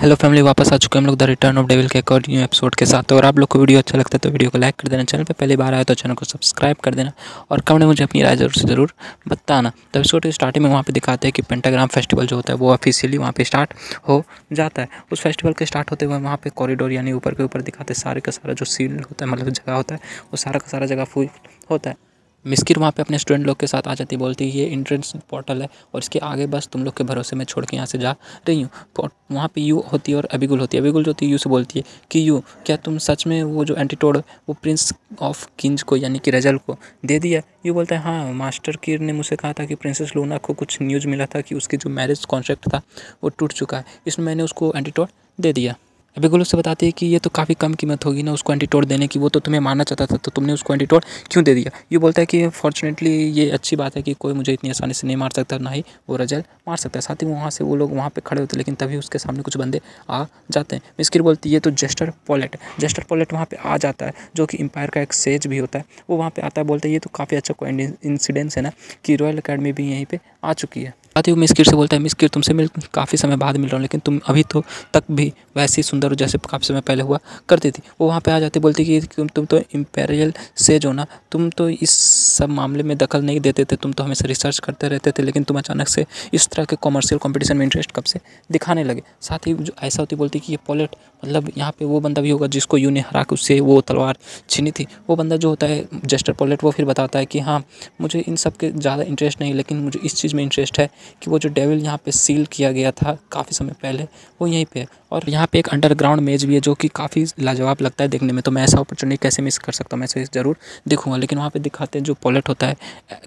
hello family वापस आ चुके हैं हम लोग द रिटर्न ऑफ डेविल के एक और न्यू एपिसोड के साथ तो अगर आप लोग को वीडियो अच्छा लगता है तो वीडियो को लाइक कर देना चैनल पे पहली बार आया तो चैनल को सब्सक्राइब कर देना और कमेंट मुझे अपनी राय जरूर से ज़रूर बताना तो एपिसोड की स्टार्टिंग में वहाँ पे दिखाते हैं कि पेंटाग्राम फेस्टिवल जो होता है वो ऑफिशियली वहाँ पर स्टार्ट हो जाता है उस फेस्टिवल के स्टार्ट होते हुए वहाँ पर कॉरिडोर यानी ऊपर के ऊपर दिखाते सारे का सारा जो सील होता है मतलब जगह होता है वो सारा का सारा जगह फूल होता है मिस्किर वहाँ पे अपने स्टूडेंट लोग के साथ आ जाती है बोलती है ये इंट्रेंस पोर्टल है और इसके आगे बस तुम लोग के भरोसे में छोड़ के यहाँ से जा रही हूँ वहाँ पे यू होती है और अबीगुल होती है अबीगुल जो होती है यू से बोलती है कि यू क्या तुम सच में वो जो एंटीटोड वो प्रिंस ऑफ किंज को यानी कि रजल को दे दिया यू बोलता है हाँ मास्टर किर ने मुझसे कहा था कि प्रिंसेस लूना को कुछ न्यूज़ मिला था कि उसके जो मैरिज कॉन्ट्रैक्ट था वो टूट चुका है इसमें मैंने उसको एंटीटोड दे दिया अभी एक से बताते हैं कि ये तो काफ़ी कम कीमत होगी ना उसको एंटीटोड देने की वो तो तुम्हें मानना चाहता था तो तुमने उसको एंटीटोड क्यों दे दिया ये बोलता है कि फॉर्चुनेटली ये अच्छी बात है कि कोई मुझे इतनी आसानी से नहीं मार सकता ना ही वो रजल मार सकता है साथ ही वहाँ से वो लोग वहाँ पर खड़े होते लेकिन तभी उसके सामने कुछ बंदे आ जाते हैं मिस्किर बोलती है ये तो जेस्टर पॉलेट जेस्टर पॉलेट वहाँ पर आ जाता है जो कि एम्पायर का एक सेज भी होता है वो वहाँ पर आता है बोलता है ये तो काफ़ी अच्छा कोई इंसिडेंस है ना कि रॉयल अकेडमी भी यहीं पर आ चुकी है आते हुए मिसकिर से बोलता है मिसकिर तुमसे मिल काफ़ी समय बाद मिल रहा हूँ लेकिन तुम अभी तो तक भी वैसे ही सुंदर हो जैसे काफ़ी समय पहले हुआ करती थी वो वहाँ पे आ जाती बोलती कि तुम तुम तो इम्पेरियल सेज हो ना तुम तो इस सब मामले में दखल नहीं देते थे तुम तो हमेशा रिसर्च करते रहते थे लेकिन तुम अचानक से इस तरह के कॉमर्शियल कॉम्पिटिशन में इंटरेस्ट कब से दिखाने लगे साथ ही जो ऐसा होती बोलती कि ये पॉलेट मतलब यहाँ पर वो बंदा भी होगा जिसको यू ने हरा के उससे वो तलवार छीनी थी वो बंदा जो होता है जेस्टर पॉलेट वो फिर बताता है कि हाँ मुझे इन सब के ज़्यादा इंटरेस्ट नहीं लेकिन मुझे इस चीज़ में इंटरेस्ट है कि वो जो डेविल यहाँ पे सील किया गया था काफ़ी समय पहले वो यहीं पे है और यहाँ पे एक अंडरग्राउंड मेज भी है जो कि काफ़ी लाजवाब लगता है देखने में तो मैं ऐसा अपॉर्चुनिटी कैसे मिस कर सकता हूँ मैं इसे ज़रूर देखूँगा लेकिन वहाँ पर दिखाते हैं जो पॉलेट होता है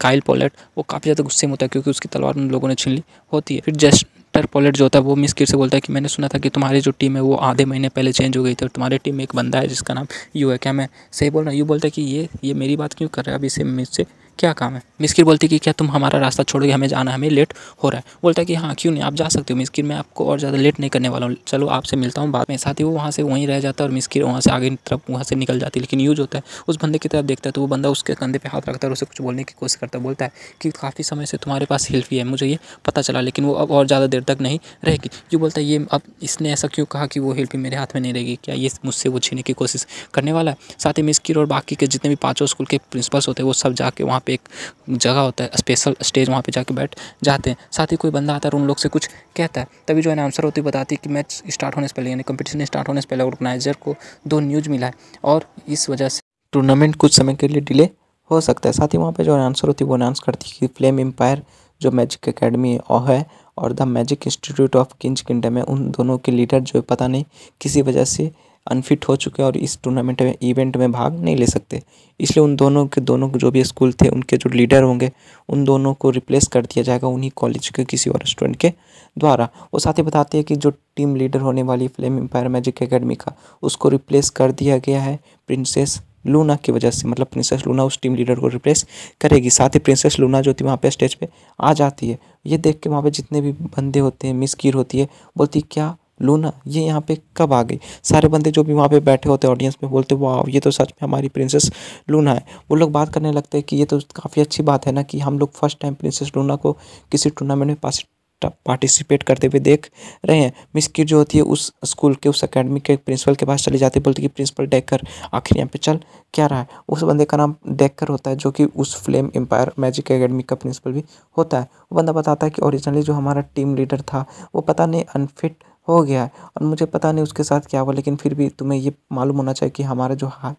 काइल पॉलेट वो काफ़ी ज़्यादा गुस्से में होता है क्योंकि उसकी तलवार उन लोगों ने छीन ली होती है फिर जस्ट टर पॉलेट जो होता है वो मिस किर से बोलता है कि मैंने सुना था कि तुम्हारी जो टीम है वो आधे महीने पहले चेंज हो गई थी और तुम्हारी टीम में एक बंदा है जिसका नाम यू है क्या मैं सही बोल रहा हूँ यू बोलता है कि ये ये मेरी बात क्यों कर रहा है अब इसे मिस से क्या काम है मिसकिर बोलती कि क्या तुम हमारा रास्ता छोड़ोगे हमें जाना हमें लेट हो रहा है बोलता है कि हाँ क्यों नहीं आप जा सकते हो मिसकिर मैं आपको और ज़्यादा लेट नहीं करने वाला हूँ चलो आपसे मिलता हूँ बाद में साथ ही वो वहाँ से वहीं रह जाता है और मिसकिर वहाँ से आगे तरफ वहाँ से निकल जाती है लेकिन यूज होता है उस बंदे की तरफ देखता है तो वो बंदा उसके कंधे पर हाथ रखता है और उसे कुछ बोलने की कोशिश करता है बोलता है कि काफ़ी समय से तुम्हारे पास हेल्पी है मुझे ये पता चला लेकिन वो अब और ज़्यादा देर तक नहीं रहेगी जो बोलता है ये अब इसने ऐसा क्यों कहा कि वो हेल्पी मेरे हाथ में नहीं रहेगी क्या ये मुझसे वो छीने की कोशिश करने वाला है साथ ही मिसकिर और बाकी के जितने भी पाँचों स्कूल के प्रिंसिपल्स होते हैं वो सब जाके वहाँ पर पे एक जगह होता है स्पेशल स्टेज वहाँ पे जाके बैठ जाते हैं साथ ही कोई बंदा आता है और उन लोग से कुछ कहता है तभी जो है ना आंसर होती बताती है कि मैच स्टार्ट होने से पहले यानी कंपटीशन स्टार्ट होने से पहले ऑर्गेनाइजर को दो न्यूज़ मिला है और इस वजह से टूर्नामेंट कुछ समय के लिए डिले हो सकता है साथ ही वहाँ पर जो आंसर होती है वो अनाउंस करती है कि फ्लेम एम्पायर जो मैजिक अकेडमी है और the magic institute of kings kingdom है उन दोनों के लीडर जो पता नहीं किसी वजह से अनफिट हो चुके हैं और इस टूर्नामेंट में इवेंट में भाग नहीं ले सकते इसलिए उन दोनों के दोनों जो भी स्कूल थे उनके जो लीडर होंगे उन दोनों को रिप्लेस कर दिया जाएगा उन्हीं कॉलेज के किसी और स्टूडेंट के द्वारा और साथ ही बताते हैं कि जो टीम लीडर होने वाली फ्लेम एम्पायर मैजिक अकेडमी का उसको रिप्लेस कर दिया गया है प्रिंसेस लूना की वजह से मतलब प्रिंसेस लूना उस टीम लीडर को रिप्लेस करेगी साथ ही प्रिंसेस लूना जो थी वहाँ पे स्टेज पे आ जाती है ये देख के वहाँ पे जितने भी बंदे होते हैं मिस कीर होती है बोलती क्या लूना ये यहाँ पे कब आ गई सारे बंदे जो भी वहाँ पे बैठे होते हैं ऑडियंस में बोलते वाह ये तो सच में हमारी प्रिंसेस लूना है वो लोग बात करने लगते हैं कि ये तो काफ़ी अच्छी बात है ना कि हम लोग फर्स्ट टाइम प्रिंसेस लूना को किसी टूर्नामेंट में पास पार्टिसिपेट करते हुए देख रहे हैं मिस किट जो होती है उस स्कूल के उस अकेडमी के प्रिंसिपल के पास चली जाती है बोलती कि प्रिंसिपल डेकर आखिर यहाँ पे चल क्या रहा है उस बंदे का नाम डेकर होता है जो कि उस फ्लेम एम्पायर मैजिक अकेडमी का प्रिंसिपल भी होता है वो बंदा बताता है कि ओरिजिनली जो हमारा टीम लीडर था वो पता नहीं अनफिट हो गया है और मुझे पता नहीं उसके साथ क्या हुआ लेकिन फिर भी तुम्हें ये मालूम होना चाहिए कि हमारा जो हा,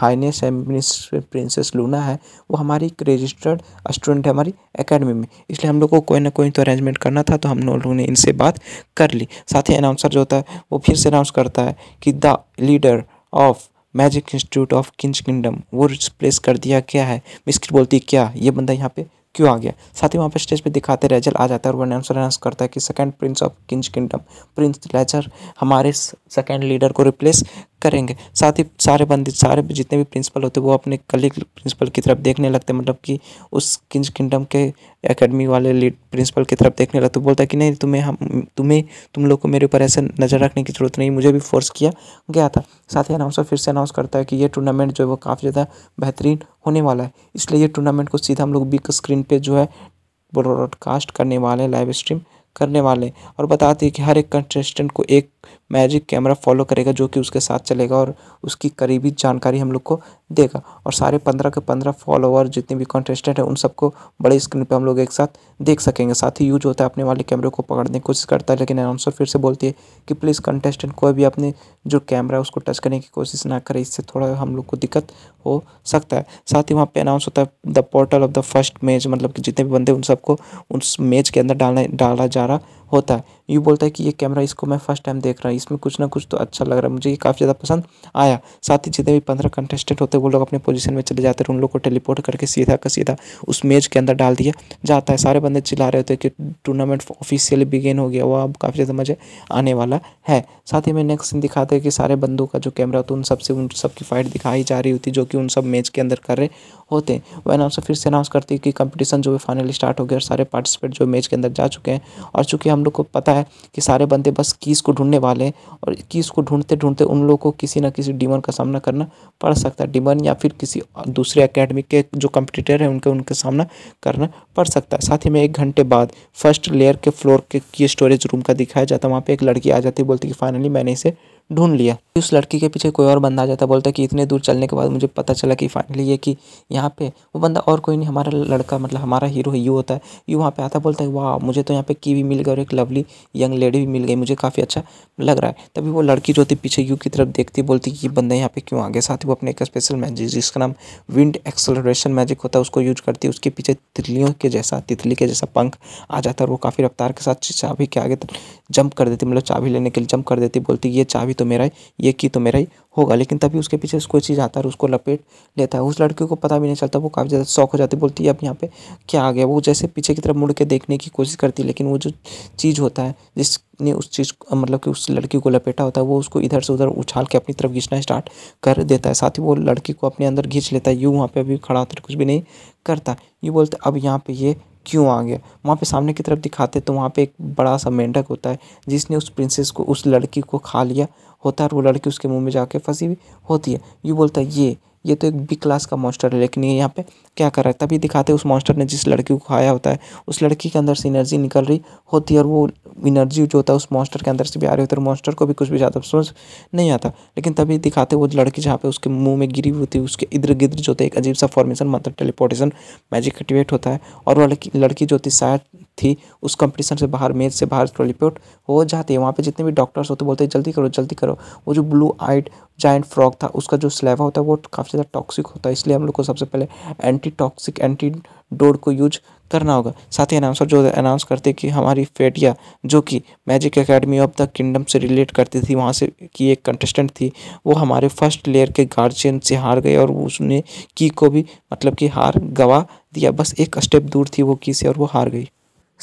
हाइनेस है मिस प्रिंसेस लूना है वो हमारी एक रजिस्टर्ड स्टूडेंट है हमारी एकेडमी में इसलिए हम लोग को कोई ना कोई तो अरेंजमेंट करना था तो हम लोगों ने इनसे बात कर ली साथ ही अनाउंसर जो होता है वो फिर से अनाउंस करता है कि the leader of magic institute of kings kingdom वो रिप्लेस कर दिया क्या है मिस्क्री बोलती क्या ये बंदा यहाँ पर क्यों आ गया साथ ही वहाँ पर स्टेज पे दिखाते रेजल आ जाता है और वो अनाउंस अनाउंस करता है कि second prince of kings kingdom prince Lazer हमारे सेकंड लीडर को रिप्लेस करेंगे साथ ही सारे बंदे सारे जितने भी प्रिंसिपल होते वो अपने कलीग प्रिंसिपल की तरफ देखने लगते मतलब कि उस किंग्स किंगडम के एकेडमी वाले लीड प्रिंसिपल की तरफ देखने लगते बोलता है कि नहीं तुम्हें हम तुम्हें तुम लोग को मेरे ऊपर ऐसे नज़र रखने की ज़रूरत नहीं मुझे भी फोर्स किया गया था साथ ही अनाउंसर फिर से अनाउंस करता है कि ये टूर्नामेंट जो है वो काफ़ी ज़्यादा बेहतरीन होने वाला है इसलिए ये टूर्नामेंट को सीधा हम लोग बिग स्क्रीन पर जो है ब्रॉडकास्ट करने वाले लाइव स्ट्रीम करने वाले हैं और बताते हैं कि हर एक कंटेस्टेंट को एक मैजिक कैमरा फॉलो करेगा जो कि उसके साथ चलेगा और उसकी करीबी जानकारी हम लोग को देगा और सारे पंद्रह के पंद्रह फॉलोअर जितने भी कंटेस्टेंट हैं उन सबको बड़े स्क्रीन पे हम लोग एक साथ देख सकेंगे साथ ही यूज होता है अपने वाले कैमरे को पकड़ने की कोशिश करता है लेकिन अनाउंसर फिर से बोलती है कि प्लीज़ कंटेस्टेंट कोई भी अपने जो कैमरा है उसको टच करने की कोशिश ना करे इससे थोड़ा हम लोग को दिक्कत हो सकता है साथ ही वहाँ पर अनाउंस होता है the portal of the first maze मतलब कि जितने भी बंदे उन सबको उस मेज के अंदर डालने डाला जा रहा होता है यू बोलता है कि ये कैमरा इसको मैं फर्स्ट टाइम देख रहा हूँ इसमें कुछ ना कुछ तो अच्छा लग रहा है मुझे ये काफ़ी ज़्यादा पसंद आया साथ ही जितने भी पंद्रह कंटेस्टेंट होते वो लोग अपने पोजीशन में चले जाते हैं उन लोग को टेलीपोर्ट करके सीधा का सीधा उस मेज के अंदर डाल दिया जाता है सारे बंदे चिल्ला रहे होते हैं कि टूर्नामेंट ऑफिशियली बिगेन हो गया वो अब काफ़ी ज़्यादा मज़े आने वाला है साथ ही मैं नेक्स्ट दिन दिखाते हैं कि सारे बंदों का जो कैमरा होता है उन सबसे उन सबकी फाइट दिखाई जा रही होती जो कि उन सब मैच के अंदर कर रहे होते हैं वह अनाउंसर फिर से अनाउंस करती है कि कंपटीशन जो है फाइनली स्टार्ट हो गया और सारे पार्टिसिपेट जो मैच के अंदर जा चुके हैं और चूंकि हम हम लोग को पता है कि सारे बंदे बस कीस को ढूंढने वाले हैं और कीस को ढूंढते ढूंढते उन लोगों को किसी ना किसी डिमन का सामना करना पड़ सकता है डिमन या फिर किसी दूसरे अकेडमी के जो कंपटीटर हैं उनके उनके सामना करना पड़ सकता है साथ ही में एक घंटे बाद फर्स्ट लेयर के फ्लोर के की स्टोरेज रूम का दिखाया जाता है वहाँ पर एक लड़की आ जाती है बोलती कि फाइनली मैंने इसे ढूंढ लिया उस लड़की के पीछे कोई और बंदा आ जाता बोलता कि इतने दूर चलने के बाद मुझे पता चला कि फाइनली ये कि यहाँ पे वो बंदा और कोई नहीं हमारा लड़का मतलब हमारा हीरो यू होता है यू वहाँ पे आता बोलता है वाह मुझे तो यहाँ पे की भी मिल गई और एक लवली यंग लेडी भी मिल गई मुझे काफ़ी अच्छा लग रहा है तभी वो लड़की जो थी पीछे यू की तरफ देखती बोलती कि ये बंदा यहाँ पे क्यों आ गया साथ ही वो अपने एक स्पेशल मैजिक जिसका नाम विंड एक्सलोरेशन मैजिक होता है उसको यूज करती है उसके पीछे तितलियों के जैसा तितली के जैसा पंख आ जाता है और वो काफ़ी रफ्तार के साथ चाबी के आगे जंप कर देती मतलब चाबी लेने के लिए जंप कर देती बोलती ये चाबी तो मेरा है ये की तो मेरा ही होगा लेकिन तभी उसके पीछे कोई चीज़ आता है उसको लपेट लेता है उस लड़के को पता भी नहीं चलता वो काफ़ी ज़्यादा शौक हो जाती बोलती है अब यहाँ पे क्या आ गया वो जैसे पीछे की तरफ मुड़ के देखने की कोशिश करती है लेकिन वो जो चीज़ होता है जिसने उस चीज़ मतलब कि उस लड़की को लपेटा होता है वो उसको इधर से उधर उछाल के अपनी तरफ घींचना स्टार्ट कर देता है साथ ही वो लड़की को अपने अंदर घींच लेता है यूँ वहाँ पर अभी खड़ा होता कुछ भी नहीं करता ये बोलते अब यहाँ पर ये क्यों आ गया वहाँ पे सामने की तरफ दिखाते तो वहाँ पे एक बड़ा सा मेंढक होता है जिसने उस प्रिंसेस को उस लड़की को खा लिया होता है और वो लड़की उसके मुंह में जाके फंसी हुई होती है यू बोलता है ये ये तो एक बी क्लास का मॉन्स्टर है लेकिन ये यहाँ पे क्या कर रहा है तभी दिखाते उस मॉन्स्टर ने जिस लड़की को खाया होता है उस लड़की के अंदर से एनर्जी निकल रही होती है और वो एनर्जी जो होता है उस मॉन्स्टर के अंदर से भी आ रही होती है और मॉन्स्टर को भी कुछ भी ज़्यादा समझ नहीं आता लेकिन तभी दिखाते वो लड़की जहाँ पे उसके मुँह में गिरी हुई होती है उसके इधर गिधर जो एक अजीब सा फॉर्मेशन मतलब टेलीपोर्टेशन मैजिक एक्टिवेट होता है और वो लड़की जो होती शायद थी उस कंपटीशन से बाहर मेज से बाहर टेलीपोर्ट हो जाती है वहाँ पर जितने भी डॉक्टर्स होते बोलते हैं जल्दी करो जल्दी करो वो जो ब्लू आइट जाइंट फ्रॉक था उसका जो स्लेवा होता है वो काफ़ी ज़्यादा टॉक्सिक होता है इसलिए हम लोग को सबसे पहले एंटी टॉक्सिक एंटी डोड को यूज करना होगा साथ ही अनाउंसर जो अनाउंस करते कि हमारी फेटिया जो कि magic academy of the kingdom से रिलेट करती थी वहाँ से की एक कंटेस्टेंट थी वो हमारे फर्स्ट लेयर के गार्जियन से हार गए और उसने की को भी मतलब कि हार गवा दिया बस एक स्टेप दूर थी वो की से और वो हार गई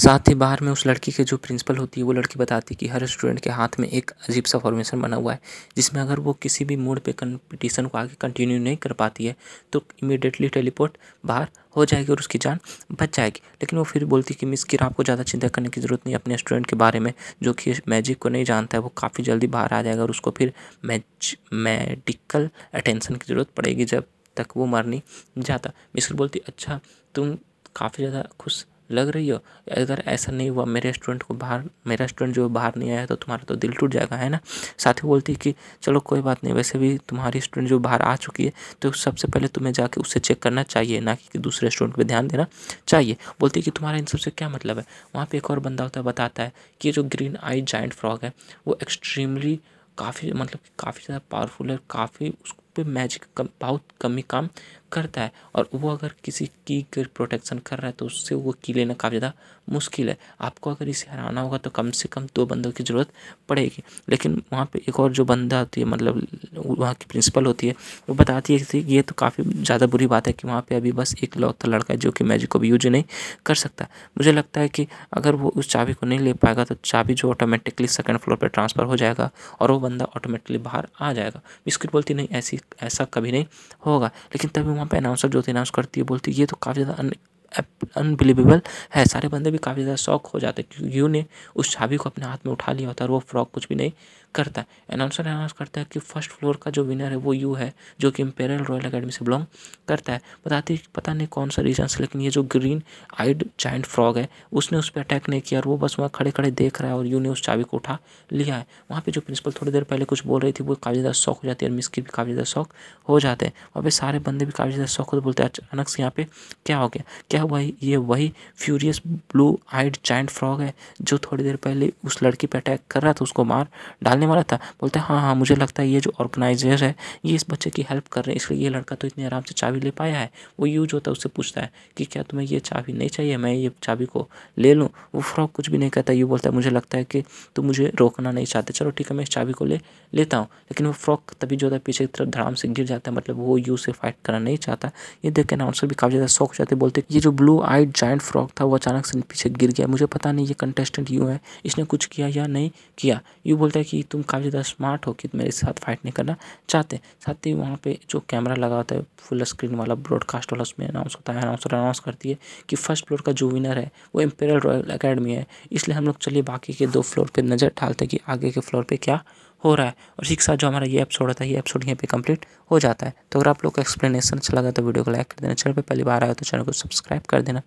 साथ ही बाहर में उस लड़की के जो प्रिंसिपल होती है वो लड़की बताती है कि हर स्टूडेंट के हाथ में एक अजीब सा फॉर्मेशन बना हुआ है जिसमें अगर वो किसी भी मोड पे कंपटीशन को आगे कंटिन्यू नहीं कर पाती है तो इमीडिएटली टेलीपोर्ट बाहर हो जाएगी और उसकी जान बच जाएगी लेकिन वो फिर बोलती कि मिस किर आपको ज़्यादा चिंता करने की ज़रूरत नहीं अपने स्टूडेंट के बारे में जो कि मैजिक को नहीं जानता है वो काफ़ी जल्दी बाहर आ जाएगा और उसको फिर मैज मेडिकल अटेंशन की ज़रूरत पड़ेगी जब तक वो मर नहीं जाता मिस बोलती अच्छा तुम काफ़ी ज़्यादा खुश लग रही हो अगर ऐसा नहीं हुआ मेरे रेस्टोरेंट को बाहर मेरा रेस्टोरेंट जो बाहर नहीं आया तो तुम्हारा तो दिल टूट जाएगा है ना साथ ही बोलती कि चलो कोई बात नहीं वैसे भी तुम्हारी स्टूडेंट जो बाहर आ चुकी है तो सबसे पहले तुम्हें जाके उससे चेक करना चाहिए ना कि दूसरे रेस्टोरेंट पर ध्यान देना चाहिए बोलती कि तुम्हारा इन सबसे क्या मतलब है वहाँ पर एक और बंदा होता है बताता है कि जो ग्रीन आई जाइंट फ्रॉग है वो एक्सट्रीमली काफ़ी मतलब काफ़ी ज़्यादा पावरफुल है काफ़ी उस पर मैजिक कम बहुत कमी काम करता है और वो अगर किसी की प्रोटेक्शन कर रहा है तो उससे वो की लेना काफ़ी ज़्यादा मुश्किल है आपको अगर इसे हराना होगा तो कम से कम दो बंदों की ज़रूरत पड़ेगी लेकिन वहाँ पे एक और जो बंदा होती है मतलब वहाँ की प्रिंसिपल होती है वो बताती है कि ये तो काफ़ी ज़्यादा बुरी बात है कि वहाँ पर अभी बस एक लौता लड़का है जो कि मैजिक को भी यूज नहीं कर सकता मुझे लगता है कि अगर वो उस चाबी को नहीं ले पाएगा तो चाबी जो ऑटोमेटिकली सेकेंड फ्लोर पर ट्रांसफ़र हो जाएगा और वो बंदा ऑटोमेटिकली बाहर आ जाएगा बिस्किट बोलती नहीं ऐसी ऐसा कभी नहीं होगा लेकिन तभी वहाँ यहाँ पे अनाउंसर ज्योति अनाउंस करती है बोलती है ये तो काफ़ी ज़्यादा अनबिलीवेबल है सारे बंदे भी काफ़ी ज़्यादा शौक हो जाते क्योंकि यू ने उस छावी को अपने हाथ में उठा लिया होता और वो फ्रॉक कुछ भी नहीं करता है अनाउंसर अनाउंस करता है कि फर्स्ट फ्लोर का जो विनर है वो यू है जो कि इम्पेरियल रॉयल अकेडमी से बिलोंग करता है बताती पता नहीं कौन सा रीजन से लेकिन ये जो ग्रीन आइड जाइंट फ्रॉग है उसने उस पर अटैक नहीं किया और वो बस वहाँ खड़े खड़े देख रहा है और यू ने उस चाबी को उठा लिया है वहाँ पर जो प्रिंसिपल थोड़ी देर पहले कुछ बोल रही थी वो काफ़ी ज़्यादा शौक हो जाती है और मिस की भी काफ़ी ज़्यादा शौक हो जाते हैं और वे सारे बंदे भी काफ़ी ज़्यादा शौक होते बोलते हैं अचानक से यहाँ पे क्या हो गया क्या वही ये वही furious blue eyed giant frog है जो थोड़ी देर पहले उस लड़की पर अटैक कर रहा था उसको मार डालने करने वाला था बोलता है हाँ हाँ मुझे लगता है ये जो ऑर्गेनाइजर है ये इस बच्चे की हेल्प कर रहे हैं इसलिए ये लड़का तो इतने आराम से चाबी ले पाया है वो यूज होता है उससे पूछता है कि क्या तुम्हें ये चाबी नहीं चाहिए मैं ये चाबी को ले लूँ वो फ्रॉक कुछ भी नहीं कहता यू बोलता है मुझे लगता है कि तुम मुझे रोकना नहीं चाहते चलो ठीक है मैं इस चाबी को ले लेता हूँ लेकिन वो फ्रॉक तभी जो होता है पीछे की तरफ धड़ाम से गिर जाता है मतलब वो यू से फाइट करना नहीं चाहता ये देख के अनाउंसर भी काफ़ी ज़्यादा शौक हो जाते बोलते ये जो ब्लू आइट जॉइंट फ्रॉक था वो अचानक से पीछे गिर गया मुझे पता नहीं ये कंटेस्टेंट यू है इसने कुछ किया या नहीं किया यू बोलता है कि तुम काफ़ी ज़्यादा स्मार्ट हो कि मेरे साथ फाइट नहीं करना चाहते साथ ही वहाँ पे जो कैमरा लगा होता है फुल स्क्रीन वाला ब्रॉडकास्ट वाला उसमें अनाउंस होता है अनाउंसर अनाउंस करती है कि फर्स्ट फ्लोर का जो विनर है वो एम्पेरियल रॉयल अकेडमी है इसलिए हम लोग चलिए बाकी के दो फ्लोर पर नज़र डालते हैं कि आगे के फ्लोर पर क्या हो रहा है और इसी के साथ जो हमारा ये एपिसोड होता है ये एपिसोड यहाँ पे कंप्लीट हो जाता है तो अगर आप लोग को एक्सप्लेनेशन अच्छा लगा तो वीडियो को लाइक कर देना चैनल पे पहली बार आया तो चैनल को सब्सक्राइब कर देना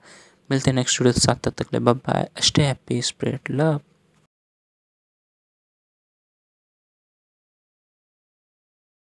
मिलते हैं नेक्स्ट वीडियो के साथ तब तक ले bye stay happy spread love